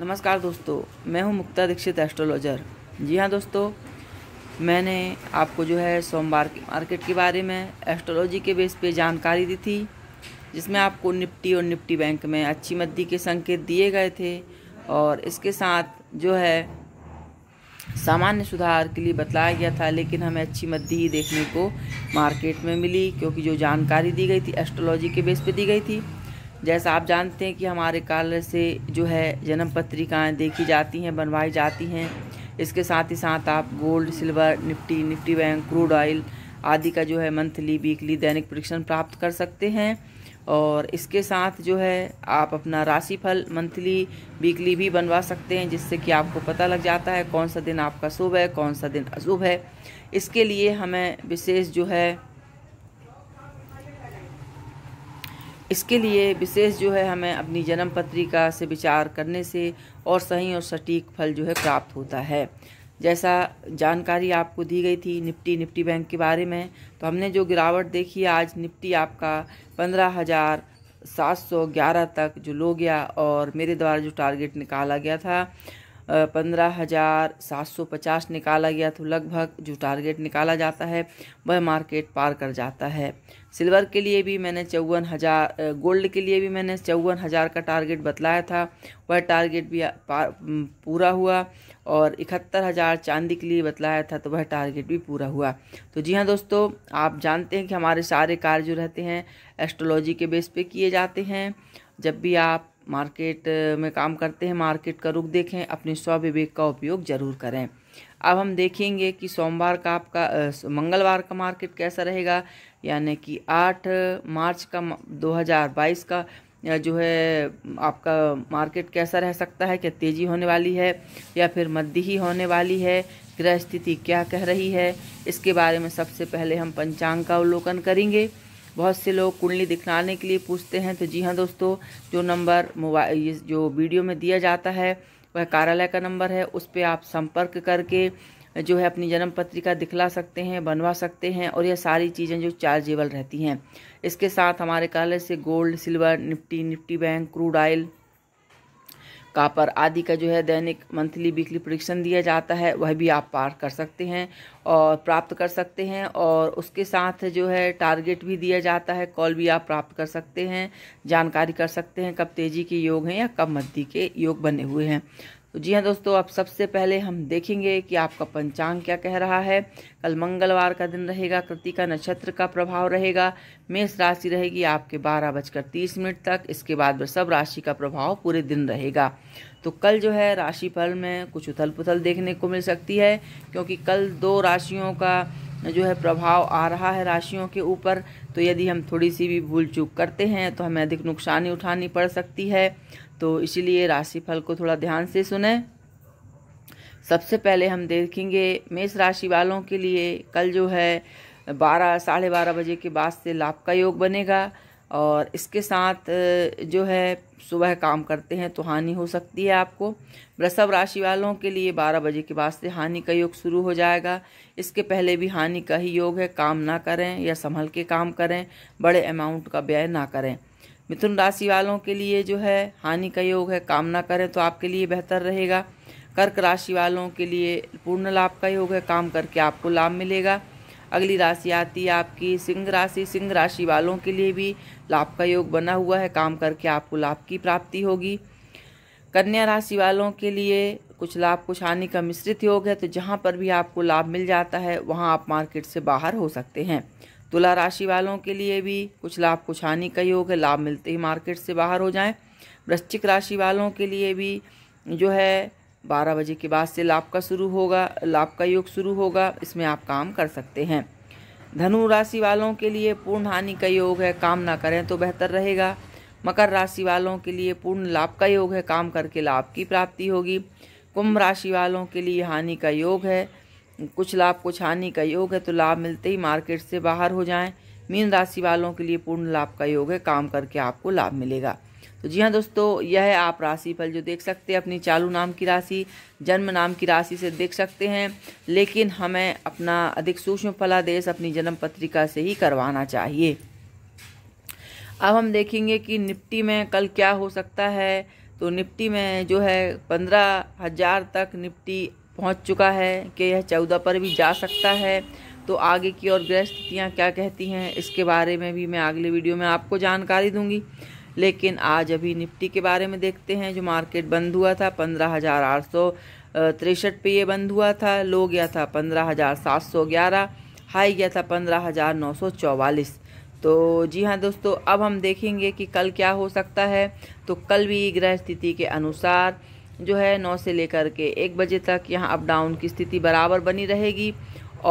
नमस्कार दोस्तों मैं हूं मुक्ता दीक्षित एस्ट्रोलॉजर जी हां दोस्तों मैंने आपको जो है सोमवार की मार्केट के बारे में एस्ट्रोलॉजी के बेस पे जानकारी दी थी जिसमें आपको निफ्टी और निफ्टी बैंक में अच्छी मद्दी के संकेत दिए गए थे और इसके साथ जो है सामान्य सुधार के लिए बतलाया गया था लेकिन हमें अच्छी मद्दी ही देखने को मार्केट में मिली क्योंकि जो जानकारी दी गई थी एस्ट्रोलॉजी के बेस पे दी गई थी जैसा आप जानते हैं कि हमारे काल से जो है जन्म पत्रिकाएँ देखी जाती हैं बनवाई जाती हैं इसके साथ ही साथ आप gold silver Nifty Nifty bank crude oil आदि का जो है मंथली वीकली दैनिक परीक्षण प्राप्त कर सकते हैं और इसके साथ जो है आप अपना राशिफल मंथली वीकली भी बनवा सकते हैं जिससे कि आपको पता लग जाता है कौन सा दिन आपका शुभ है कौन सा दिन अशुभ है इसके लिए हमें विशेष जो है इसके लिए विशेष जो है हमें अपनी जन्म पत्रिका से विचार करने से और सही और सटीक फल जो है प्राप्त होता है जैसा जानकारी आपको दी गई थी निफ्टी निफ्टी बैंक के बारे में तो हमने जो गिरावट देखी आज निफ्टी आपका पंद्रह हज़ार सात सौ ग्यारह तक जो लो गया और मेरे द्वारा जो टारगेट निकाला गया था पंद्रह हज़ार सात सौ पचास निकाला गया तो लगभग जो टारगेट निकाला जाता है वह मार्केट पार कर जाता है सिल्वर के लिए भी मैंने चौवन हज़ार गोल्ड के लिए भी मैंने चौवन हज़ार का टारगेट बतलाया था वह टारगेट भी पूरा हुआ और इकहत्तर हज़ार चांदी के लिए बतलाया था तो वह टारगेट भी पूरा हुआ तो जी हाँ दोस्तों आप जानते हैं कि हमारे सारे कार्य जो रहते हैं एस्ट्रोलॉजी के बेस पर किए जाते हैं जब भी आप मार्केट में काम करते हैं मार्केट का रुख देखें अपने स्वविवेक का उपयोग जरूर करें अब हम देखेंगे कि सोमवार का आपका मंगलवार का मार्केट कैसा रहेगा यानी कि 8 मार्च का 2022 का जो है आपका मार्केट कैसा रह सकता है क्या तेज़ी होने वाली है या फिर मध्य ही होने वाली है गृह स्थिति क्या कह रही है इसके बारे में सबसे पहले हम पंचांग का अवलोकन करेंगे बहुत से लोग कुंडली दिखलाने के लिए पूछते हैं तो जी हाँ दोस्तों जो नंबर मोबाइल जो वीडियो में दिया जाता है वह कार्यालय का नंबर है उस पर आप संपर्क करके जो है अपनी जन्म पत्रिका दिखला सकते हैं बनवा सकते हैं और यह सारी चीज़ें जो चार्जेबल रहती हैं इसके साथ हमारे कार्यालय से gold silver Nifty Nifty bank crude oil copper आदि का जो है दैनिक मंथली वीकली प्रोडिक्शन दिया जाता है वह भी आप पार कर सकते हैं और प्राप्त कर सकते हैं और उसके साथ जो है टारगेट भी दिया जाता है कॉल भी आप प्राप्त कर सकते हैं जानकारी कर सकते हैं कब तेज़ी के योग हैं या कब मध्य के योग बने हुए हैं तो जी हाँ दोस्तों अब सबसे पहले हम देखेंगे कि आपका पंचांग क्या कह रहा है कल मंगलवार का दिन रहेगा कृतिका नक्षत्र का प्रभाव रहेगा मेष राशि रहेगी आपके बारह बजकर तीस मिनट तक इसके बाद सब राशि का प्रभाव पूरे दिन रहेगा तो कल जो है राशि फल में कुछ उथल पुथल देखने को मिल सकती है क्योंकि कल दो राशियों का जो है प्रभाव आ रहा है राशियों के ऊपर तो यदि हम थोड़ी सी भी भूल चूक करते हैं तो हमें अधिक नुकसानी उठानी पड़ सकती है तो इसीलिए राशिफल को थोड़ा ध्यान से सुने सबसे पहले हम देखेंगे मेष राशि वालों के लिए कल जो है बारह साढ़े बारह बजे के बाद से लाभ का योग बनेगा और इसके साथ जो है सुबह काम करते हैं तो हानि हो सकती है आपको वृषभ राशि वालों के लिए 12 बजे के बाद से हानि का योग शुरू हो जाएगा इसके पहले भी हानि का ही योग है काम ना करें या संभल के काम करें बड़े अमाउंट का व्यय ना करें मिथुन राशि वालों के लिए जो है हानि का योग है कामना करें तो आपके लिए बेहतर रहेगा कर्क राशि वालों के लिए पूर्ण लाभ का योग है काम करके आपको लाभ मिलेगा अगली राशि आती है आपकी सिंह राशि सिंह राशि वालों के लिए भी लाभ का योग बना हुआ है काम करके आपको लाभ की प्राप्ति होगी कन्या राशि वालों के लिए कुछ लाभ कुछ हानि का मिश्रित योग है तो जहाँ पर भी आपको लाभ मिल जाता है वहाँ आप मार्केट से बाहर हो सकते हैं तुला राशि वालों के लिए भी कुछ लाभ कुछ हानि का योग है लाभ मिलते ही मार्केट से बाहर हो जाएं वृश्चिक राशि वालों के लिए भी जो है बारह बजे के बाद से लाभ का शुरू होगा लाभ का योग शुरू होगा इसमें आप काम कर सकते हैं धनु राशि वालों के लिए पूर्ण हानि का योग है काम ना करें तो बेहतर रहेगा मकर राशि वालों के लिए पूर्ण लाभ का योग है काम करके लाभ की प्राप्ति होगी कुंभ राशि वालों के लिए हानि का योग है कुछ लाभ कुछ हानि का योग है तो लाभ मिलते ही मार्केट से बाहर हो जाएं मीन राशि वालों के लिए पूर्ण लाभ का योग है काम करके आपको लाभ मिलेगा तो जी हाँ दोस्तों यह है आप राशि फल जो देख सकते हैं अपनी चालू नाम की राशि जन्म नाम की राशि से देख सकते हैं लेकिन हमें अपना अधिक सूक्ष्म फलादेश अपनी जन्म पत्रिका से ही करवाना चाहिए अब हम देखेंगे कि निफ्टी में कल क्या हो सकता है तो निफ्टी में जो है पंद्रह हज़ार तक निफ्टी पहुंच चुका है कि यह चौदह पर भी जा सकता है तो आगे की और ग्रह स्थितियाँ क्या कहती हैं इसके बारे में भी मैं अगले वीडियो में आपको जानकारी दूंगी लेकिन आज अभी निफ्टी के बारे में देखते हैं जो मार्केट बंद हुआ था पंद्रह हज़ार आठ सौ तिरसठ पे ये बंद हुआ था लो गया था पंद्रह हज़ार सात सौ ग्यारह हाई गया था पंद्रह हज़ार नौ सौ चौवालीस तो जी हाँ दोस्तों अब हम देखेंगे कि कल क्या हो सकता है तो कल भी ग्रह स्थिति के अनुसार जो है नौ से लेकर के एक बजे तक यहाँ अप डाउन की स्थिति बराबर बनी रहेगी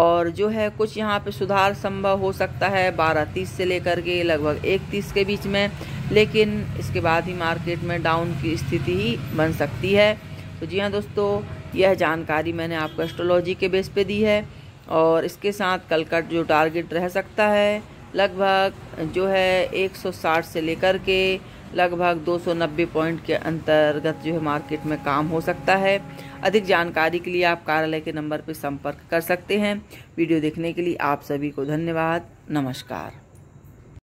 और जो है कुछ यहाँ पे सुधार संभव हो सकता है बारह तीस से लेकर के लगभग एक तीस के बीच में लेकिन इसके बाद ही मार्केट में डाउन की स्थिति ही बन सकती है तो जी हाँ दोस्तों यह जानकारी मैंने आपको एस्ट्रोलॉजी के बेस पे दी है और इसके साथ कल का जो टारगेट रह सकता है लगभग जो है 160 से लेकर के लगभग 290 पॉइंट के अंतर्गत जो है मार्केट में काम हो सकता है अधिक जानकारी के लिए आप कार्यालय के नंबर पर संपर्क कर सकते हैं वीडियो देखने के लिए आप सभी को धन्यवाद नमस्कार